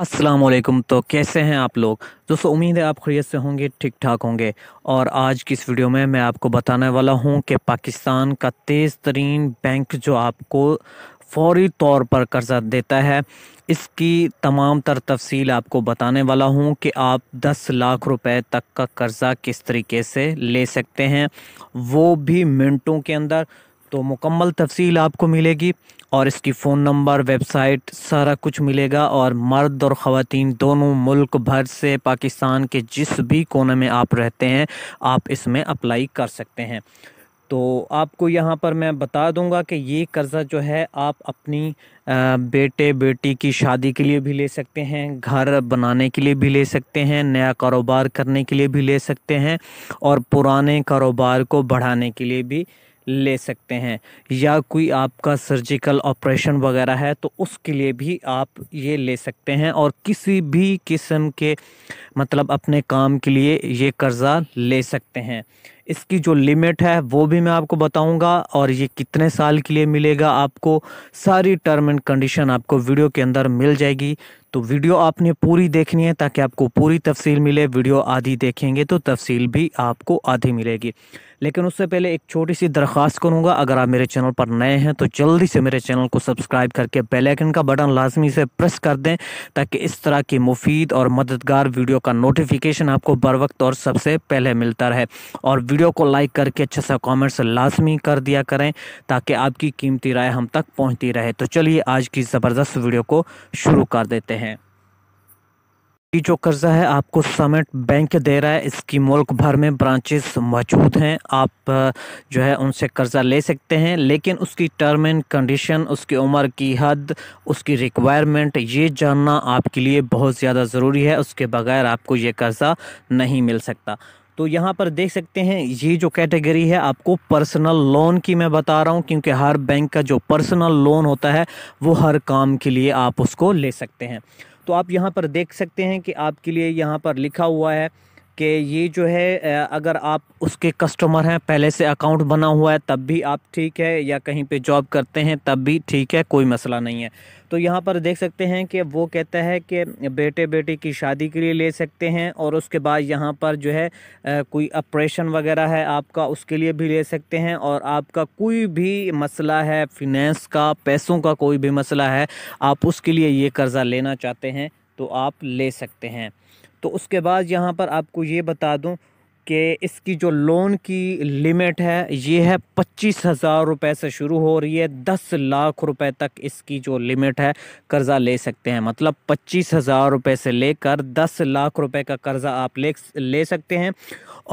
असलम तो कैसे हैं आप लोग दोस्तों उम्मीद है आप खरीय से होंगे ठीक ठाक होंगे और आज की इस वीडियो में मैं आपको बताने वाला हूं कि पाकिस्तान का तेज़ तरीन बैंक जो आपको फौरी तौर पर कर्जा देता है इसकी तमाम तर तफसील आपको बताने वाला हूं कि आप 10 लाख रुपए तक का कर्ज़ा किस तरीके से ले सकते हैं वो भी मिनटों के अंदर तो मुकम्मल तफसील आपको मिलेगी और इसकी फ़ोन नंबर वेबसाइट सारा कुछ मिलेगा और मर्द और ख़वातीन दोनों मुल्क भर से पाकिस्तान के जिस भी कोने में आप रहते हैं आप इसमें अप्लाई कर सकते हैं तो आपको यहाँ पर मैं बता दूंगा कि ये कर्ज़ा जो है आप अपनी बेटे बेटी की शादी के लिए भी ले सकते हैं घर बनाने के लिए भी ले सकते हैं नया कारोबार करने के लिए भी ले सकते हैं और पुराने कारोबार को बढ़ाने के लिए भी ले सकते हैं या कोई आपका सर्जिकल ऑपरेशन वगैरह है तो उसके लिए भी आप ये ले सकते हैं और किसी भी किस्म के मतलब अपने काम के लिए ये कर्ज़ा ले सकते हैं इसकी जो लिमिट है वो भी मैं आपको बताऊंगा और ये कितने साल के लिए मिलेगा आपको सारी टर्म एंड कंडीशन आपको वीडियो के अंदर मिल जाएगी तो वीडियो आपने पूरी देखनी है ताकि आपको पूरी तफसील मिले वीडियो आधी देखेंगे तो तफसील भी आपको आधी मिलेगी लेकिन उससे पहले एक छोटी सी दरख्वास्त करूँगा अगर आप मेरे चैनल पर नए हैं तो जल्दी से मेरे चैनल को सब्सक्राइब करके बेल आइकन का बटन लाजमी से प्रेस कर दें ताकि इस तरह की मुफीद और मददगार वीडियो का नोटिफिकेशन आपको बर वक्त और सबसे पहले मिलता रहे और वीडियो को लाइक करके अच्छे सा कॉमेंट्स लाजमी कर दिया करें ताकि आपकी कीमती राय हम तक पहुँचती रहे तो चलिए आज की ज़बरदस्त वीडियो को शुरू कर देते हैं हैं ये जो कर्ज़ा है आपको समेट बैंक दे रहा है इसकी मुल्क भर में ब्रांचेस मौजूद हैं आप जो है उनसे कर्ज़ा ले सकते हैं लेकिन उसकी टर्म एंड कंडीशन उसकी उम्र की हद उसकी रिक्वायरमेंट ये जानना आपके लिए बहुत ज़्यादा ज़रूरी है उसके बगैर आपको ये कर्ज़ा नहीं मिल सकता तो यहाँ पर देख सकते हैं ये जो कैटेगरी है आपको पर्सनल लोन की मैं बता रहा हूँ क्योंकि हर बैंक का जो पर्सनल लोन होता है वो हर काम के लिए आप उसको ले सकते हैं तो आप यहाँ पर देख सकते हैं कि आपके लिए यहाँ पर लिखा हुआ है कि ये जो है अगर आप उसके कस्टमर हैं पहले से अकाउंट बना हुआ है तब भी आप ठीक है या कहीं पे जॉब करते हैं तब भी ठीक है कोई मसला नहीं है तो यहाँ पर देख सकते हैं कि वो कहता है कि बेटे बेटे की शादी के लिए ले सकते हैं और उसके बाद यहाँ पर जो है कोई ऑपरेशन वगैरह है आपका उसके लिए भी ले सकते हैं और आपका कोई भी मसला है फिनेंस का पैसों का कोई भी मसला है आप उसके लिए ये कर्ज़ा लेना चाहते हैं तो आप ले सकते हैं तो उसके बाद यहाँ पर आपको ये बता दूँ कि इसकी जो लोन की लिमिट है ये है पच्चीस हज़ार रुपये से शुरू हो रही है दस लाख रुपए तक इसकी जो लिमिट है कर्ज़ा ले सकते हैं मतलब पच्चीस हज़ार रुपये से लेकर दस लाख रुपए का कर्ज़ा आप ले ले सकते हैं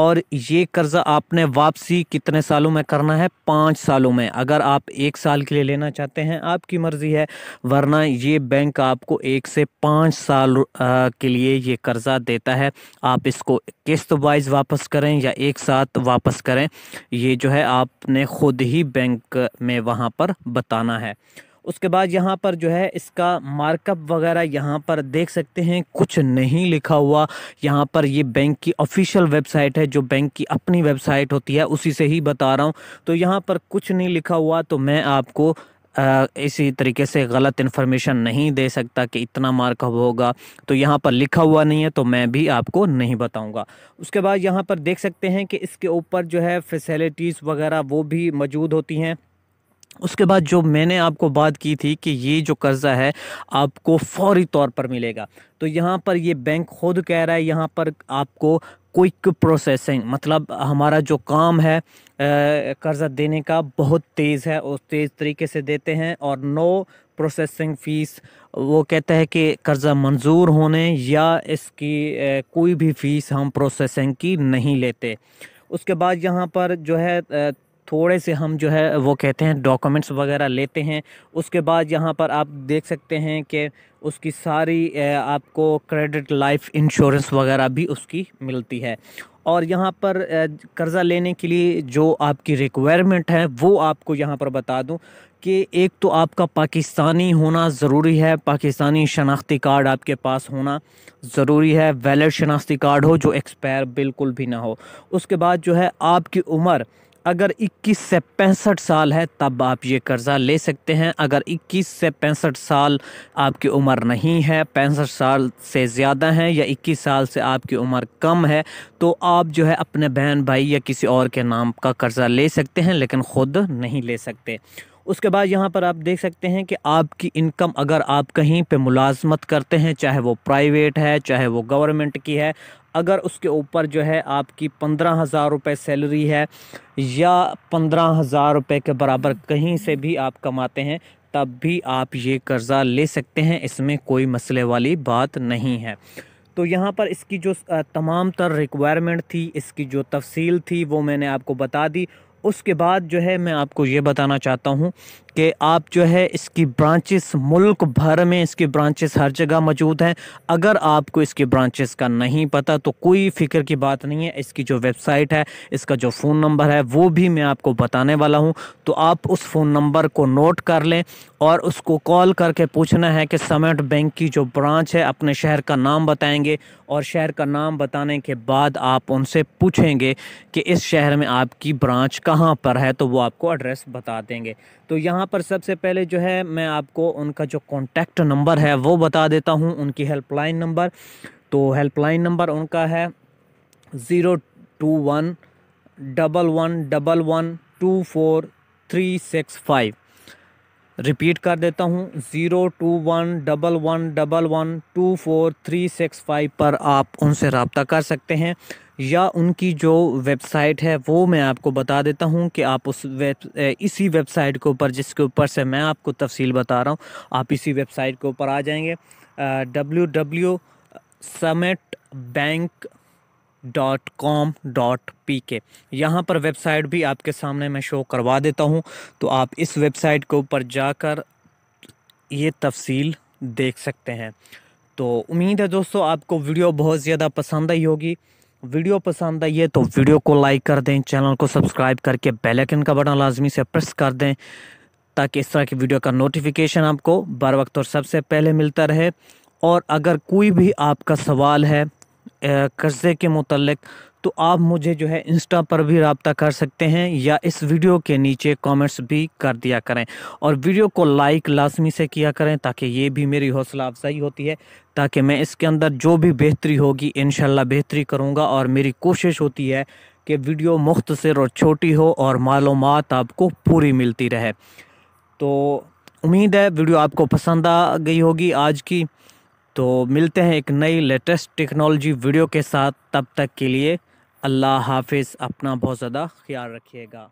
और ये कर्ज़ा आपने वापसी कितने सालों में करना है पाँच सालों में अगर आप एक साल के लिए लेना चाहते हैं आपकी मर्ज़ी है वरना ये बैंक आपको एक से पाँच साल के लिए ये कर्ज़ा देता है आप इसको किस्त वाइज वापस वापस करें या एक साथ वापस करें ये जो है आपने ख़ुद ही बैंक में वहाँ पर बताना है उसके बाद यहाँ पर जो है इसका मार्कअप वगैरह यहाँ पर देख सकते हैं कुछ नहीं लिखा हुआ यहाँ पर ये बैंक की ऑफिशियल वेबसाइट है जो बैंक की अपनी वेबसाइट होती है उसी से ही बता रहा हूँ तो यहाँ पर कुछ नहीं लिखा हुआ तो मैं आपको इसी तरीके से गलत इन्फॉर्मेशन नहीं दे सकता कि इतना मार्क होगा तो यहाँ पर लिखा हुआ नहीं है तो मैं भी आपको नहीं बताऊँगा उसके बाद यहाँ पर देख सकते हैं कि इसके ऊपर जो है फैसिलिटीज़ वगैरह वो भी मौजूद होती हैं उसके बाद जो मैंने आपको बात की थी कि ये जो कर्ज़ा है आपको फौरी तौर पर मिलेगा तो यहाँ पर ये बैंक खुद कह रहा है यहाँ पर आपको क्विक प्रोसेसिंग मतलब हमारा जो काम है कर्जा देने का बहुत तेज़ है और तेज़ तरीके से देते हैं और नो प्रोसेसिंग फ़ीस वो कहता है कि कर्ज़ा मंजूर होने या इसकी कोई भी फ़ीस हम प्रोसेसिंग की नहीं लेते उसके बाद यहाँ पर जो है थोड़े से हम जो है वो कहते हैं डॉक्यूमेंट्स वगैरह लेते हैं उसके बाद यहाँ पर आप देख सकते हैं कि उसकी सारी आपको क्रेडिट लाइफ इंश्योरेंस वगैरह भी उसकी मिलती है और यहाँ पर कर्ज़ा लेने के लिए जो आपकी रिक्वायरमेंट है वो आपको यहाँ पर बता दूँ कि एक तो आपका पाकिस्तानी होना ज़रूरी है पाकिस्तानी शनाख्ती कार्ड आपके पास होना ज़रूरी है वैलिड शनाख्ती कार्ड हो जो एक्सपायर बिल्कुल भी ना हो उसके बाद जो है आपकी उम्र अगर 21 से पैंसठ साल है तब आप ये कर्ज़ा ले सकते हैं अगर 21 से पैंसठ साल आपकी उम्र नहीं है पैंसठ साल से ज़्यादा हैं या 21 साल से आपकी उम्र कम है तो आप जो है अपने बहन भाई या किसी और के नाम का कर्ज़ा ले सकते हैं लेकिन ख़ुद नहीं ले सकते उसके बाद यहाँ पर आप देख सकते हैं कि आपकी इनकम अगर आप कहीं पे मुलाजमत करते हैं चाहे वो प्राइवेट है चाहे वो गवर्नमेंट की है अगर उसके ऊपर जो है आपकी पंद्रह हज़ार रुपये सैलरी है या पंद्रह हज़ार रुपये के बराबर कहीं से भी आप कमाते हैं तब भी आप ये कर्ज़ा ले सकते हैं इसमें कोई मसले वाली बात नहीं है तो यहाँ पर इसकी जो तमाम तर रिक्वायरमेंट थी इसकी जो तफसील थी वो मैंने आपको बता दी उसके बाद जो है मैं आपको ये बताना चाहता हूँ कि आप जो है इसकी ब्रांचेस मुल्क भर में इसकी ब्रांचेस हर जगह मौजूद हैं अगर आपको इसकी ब्रांचेस का नहीं पता तो कोई फिक्र की बात नहीं है इसकी जो वेबसाइट है इसका जो फ़ोन नंबर है वो भी मैं आपको बताने वाला हूँ तो आप उस फ़ोन नंबर को नोट कर लें और उसको कॉल करके पूछना है कि समेट बैंक की जो ब्रांच है अपने शहर का नाम बताएंगे और शहर का नाम बताने के बाद आप उनसे पूछेंगे कि इस शहर में आपकी ब्रांच कहाँ पर है तो वो आपको एड्रेस बता देंगे तो यहाँ यहाँ पर सबसे पहले जो है मैं आपको उनका जो कॉन्टैक्ट नंबर है वो बता देता हूँ उनकी हेल्पलाइन नंबर तो हेल्पलाइन नंबर उनका है zero two one double one double one two four three six five repeat कर देता हूँ zero two one double one double one two four three six five पर आप उनसे रबता कर सकते हैं या उनकी जो वेबसाइट है वो मैं आपको बता देता हूँ कि आप उस वेब इसी वेबसाइट के ऊपर जिसके ऊपर से मैं आपको तफसील बता रहा हूँ आप इसी वेबसाइट के ऊपर आ जाएंगे W W Summit bank dot com dot P K यहाँ पर वेबसाइट भी आपके सामने मैं शो करवा देता हूँ तो आप इस वेबसाइट के ऊपर जाकर ये तफसील देख सकते हैं तो उम्मीद है दोस्तों आपको वीडियो बहुत ज़्यादा पसंद आई होगी वीडियो पसंद आई है तो वीडियो को लाइक कर दें चैनल को सब्सक्राइब करके बेल आइकन का बटन लाजमी से प्रेस कर दें ताकि इस तरह की वीडियो का नोटिफिकेशन आपको बर वक्त और सबसे पहले मिलता रहे और अगर कोई भी आपका सवाल है कर्ज़े के मतलब तो आप मुझे जो है इंस्टा पर भी रबता कर सकते हैं या इस वीडियो के नीचे कमेंट्स भी कर दिया करें और वीडियो को लाइक लाजमी से किया करें ताकि ये भी मेरी हौसला अफजाई होती है ताकि मैं इसके अंदर जो भी बेहतरी होगी इन बेहतरी करूँगा और मेरी कोशिश होती है कि वीडियो मुख्तर और छोटी हो और मालूम आपको पूरी मिलती रहे तो उम्मीद है वीडियो आपको पसंद आ गई होगी आज की तो मिलते हैं एक नई लेटेस्ट टेक्नोलॉजी वीडियो के साथ तब तक के लिए अल्लाह हाफिज़ अपना बहुत ज़्यादा ख्याल रखिएगा